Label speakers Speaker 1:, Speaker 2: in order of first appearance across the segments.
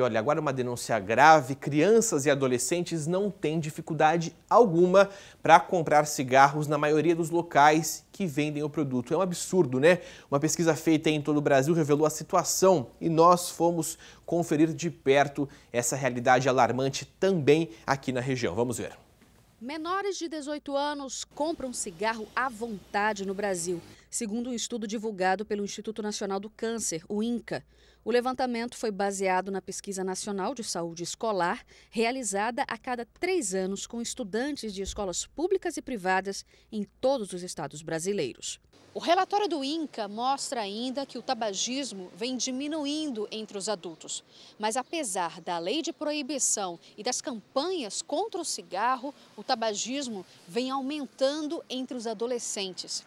Speaker 1: E olha, agora uma denúncia grave: crianças e adolescentes não têm dificuldade alguma para comprar cigarros na maioria dos locais que vendem o produto. É um absurdo, né? Uma pesquisa feita em todo o Brasil revelou a situação e nós fomos conferir de perto essa realidade alarmante também aqui na região. Vamos ver.
Speaker 2: Menores de 18 anos compram cigarro à vontade no Brasil, segundo um estudo divulgado pelo Instituto Nacional do Câncer, o INCA. O levantamento foi baseado na Pesquisa Nacional de Saúde Escolar, realizada a cada três anos com estudantes de escolas públicas e privadas em todos os estados brasileiros. O relatório do INCA mostra ainda que o tabagismo vem diminuindo entre os adultos. Mas apesar da lei de proibição e das campanhas contra o cigarro, o tabagismo vem aumentando entre os adolescentes.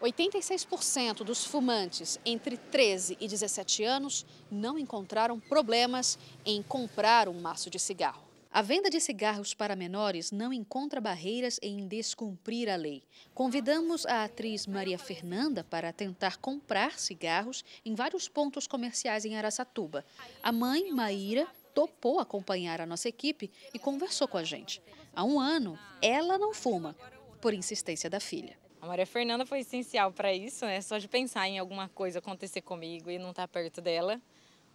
Speaker 2: 86% dos fumantes entre 13 e 17 anos não encontraram problemas em comprar um maço de cigarro. A venda de cigarros para menores não encontra barreiras em descumprir a lei. Convidamos a atriz Maria Fernanda para tentar comprar cigarros em vários pontos comerciais em Araçatuba. A mãe, Maíra, topou acompanhar a nossa equipe e conversou com a gente. Há um ano, ela não fuma, por insistência da filha. A Maria Fernanda foi essencial para isso, né? Só de pensar em alguma coisa acontecer comigo e não estar tá perto dela,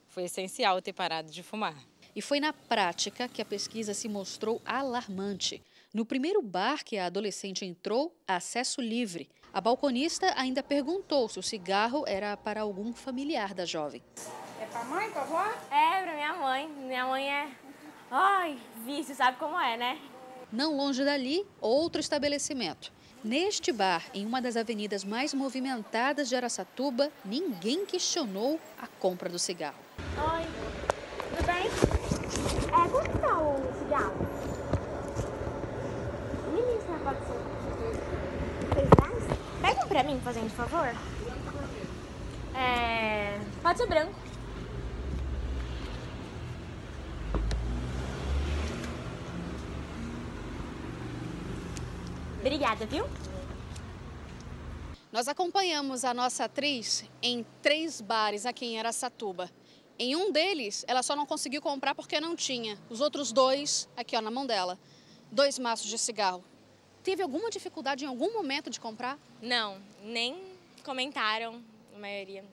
Speaker 2: foi essencial ter parado de fumar. E foi na prática que a pesquisa se mostrou alarmante. No primeiro bar que a adolescente entrou, acesso livre. A balconista ainda perguntou se o cigarro era para algum familiar da jovem. É para mãe, para avó? É, para minha mãe. Minha mãe é. Ai, vício, sabe como é, né? Não longe dali, outro estabelecimento. Neste bar, em uma das avenidas mais movimentadas de Araçatuba, ninguém questionou a compra do cigarro. Ai, Pegam pra mim, fazendo favor. É... Pode ser branco. Obrigada, viu? Nós acompanhamos a nossa atriz em três bares aqui em Aracatuba. Em um deles, ela só não conseguiu comprar porque não tinha. Os outros dois, aqui ó, na mão dela, dois maços de cigarro. Teve alguma dificuldade em algum momento de comprar? Não, nem comentaram, a maioria,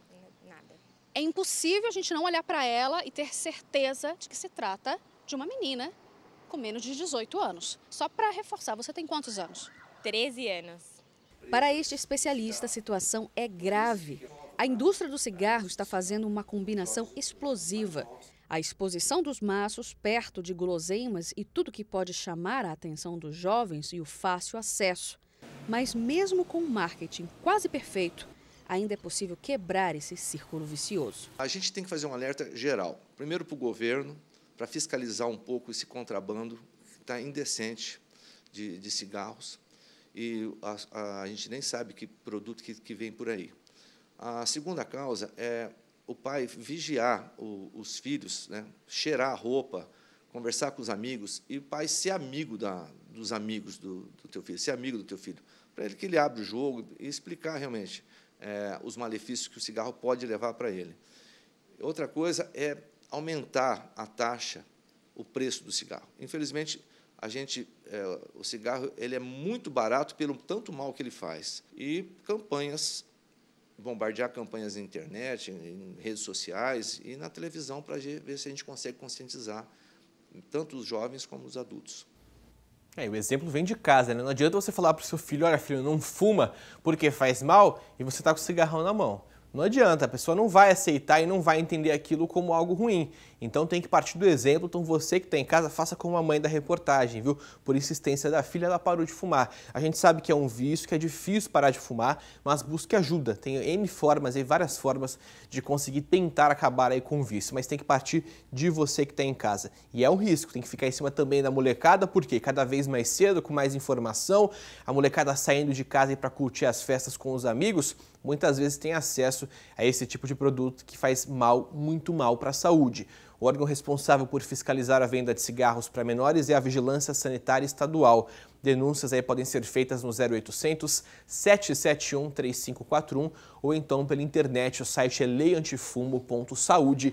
Speaker 2: nada. É impossível a gente não olhar para ela e ter certeza de que se trata de uma menina com menos de 18 anos. Só para reforçar, você tem quantos anos? 13 anos. Para este especialista, a situação é grave. A indústria do cigarro está fazendo uma combinação explosiva. A exposição dos maços perto de guloseimas e tudo que pode chamar a atenção dos jovens e o fácil acesso. Mas mesmo com um marketing quase perfeito, ainda é possível quebrar esse círculo vicioso.
Speaker 3: A gente tem que fazer um alerta geral. Primeiro para o governo, para fiscalizar um pouco esse contrabando que está indecente de, de, cigarros. E a, a, a, gente nem sabe que produto que, que vem por aí. A segunda causa é o pai vigiar o, os filhos, né, cheirar a roupa, conversar com os amigos, e o pai ser amigo da, dos amigos do, do teu filho, ser amigo do teu filho, para ele que ele abra o jogo e explicar realmente é, os malefícios que o cigarro pode levar para ele. Outra coisa é aumentar a taxa, o preço do cigarro. Infelizmente, a gente, é, o cigarro ele é muito barato pelo tanto mal que ele faz. E campanhas bombardear campanhas na internet, em redes sociais e na televisão para ver se a gente consegue conscientizar tanto os jovens como os adultos. É, o exemplo vem de casa,
Speaker 1: né? Não adianta você falar para o seu filho, olha filho, não fuma porque faz mal e você está com o cigarrão na mão. Não adianta, a pessoa não vai aceitar e não vai entender aquilo como algo ruim. Então tem que partir do exemplo. Então você que está em casa, faça como a mãe da reportagem, viu? Por insistência da filha, ela parou de fumar. A gente sabe que é um vício, que é difícil parar de fumar, mas busque ajuda. Tem N formas e várias formas de conseguir tentar acabar aí com o vício, mas tem que partir de você que está em casa. E é um risco, tem que ficar em cima também da molecada, porque cada vez mais cedo, com mais informação, a molecada saindo de casa para curtir as festas com os amigos, muitas vezes têm acesso a esse tipo de produto que faz mal, muito mal para a saúde. O órgão responsável por fiscalizar a venda de cigarros para menores é a Vigilância Sanitária Estadual. Denúncias aí podem ser feitas no 0800 771 3541 ou então pela internet, o site é leiantifumo.saude.sp.gov.br.